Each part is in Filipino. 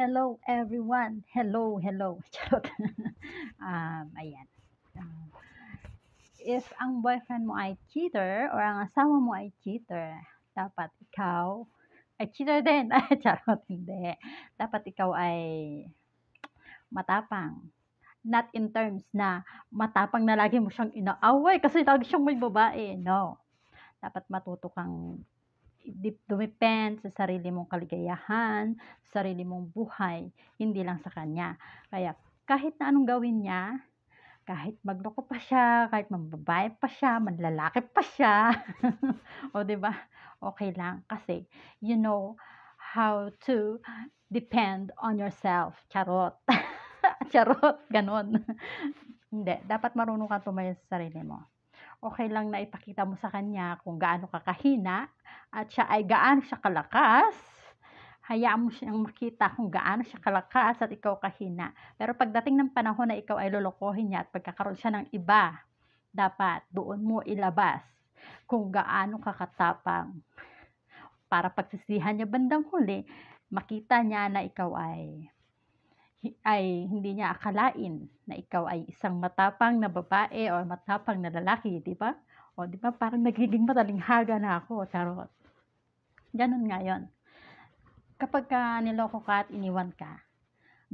Hello everyone. Hello, hello. Charot. um, ayan. Um, if ang boyfriend mo ay cheater or ang asawa mo ay cheater, dapat ikaw ay cheater din. Charot, hindi. Dapat ikaw ay matapang. Not in terms na matapang na lagi mo siyang inaaway kasi lagi siyang may babae. No. Dapat matuto kang dumepend sa sarili mong kaligayahan, sa sarili mong buhay, hindi lang sa kanya. Kaya kahit na anong gawin niya, kahit magloko pa siya, kahit mambabae pa siya, manlalaki pa siya, o ba diba? okay lang kasi you know how to depend on yourself. Charot. Charot, ganun. hindi, dapat marunong ka tumayo sa sarili mo. Okay lang na ipakita mo sa kanya kung gaano ka kahina, at siya ay gaano siya kalakas, hayaan mo siyang makita kung gaano siya kalakas at ikaw kahina. Pero pagdating ng panahon na ikaw ay lolokohin niya at pagkakaroon siya ng iba, dapat doon mo ilabas kung gaano kakatapang para pagsisihan niya bandang huli, makita niya na ikaw ay ay hindi niya akalain na ikaw ay isang matapang na babae o matapang na lalaki, di ba? O di ba parang nagiging matalinghaga na ako, charot. Ganun nga yun. Kapag ka niloko ka at iniwan ka,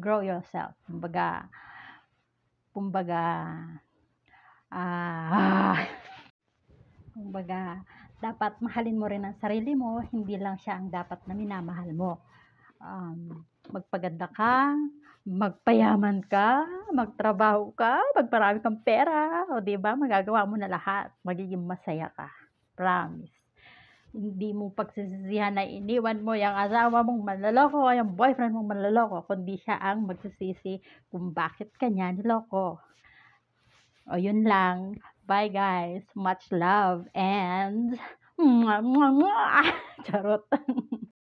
grow yourself. Kumbaga, kumbaga, ah, uh, kumbaga, dapat mahalin mo rin ang sarili mo, hindi lang siya ang dapat na minamahal mo. Um, magpaganda ka, magpayaman ka, magtrabaho ka, magparami kang pera, o 'di ba? Magagawa mo na lahat. Magiging masaya ka. Promise hindi mo pagsisisihan na iniwan mo yung asawa mong manloloko o yung boyfriend mong manloloko, kundi siya ang magsisisi kung bakit kanya niloko. O yun lang. Bye guys. Much love and mwah, mwah, mwah. Charot.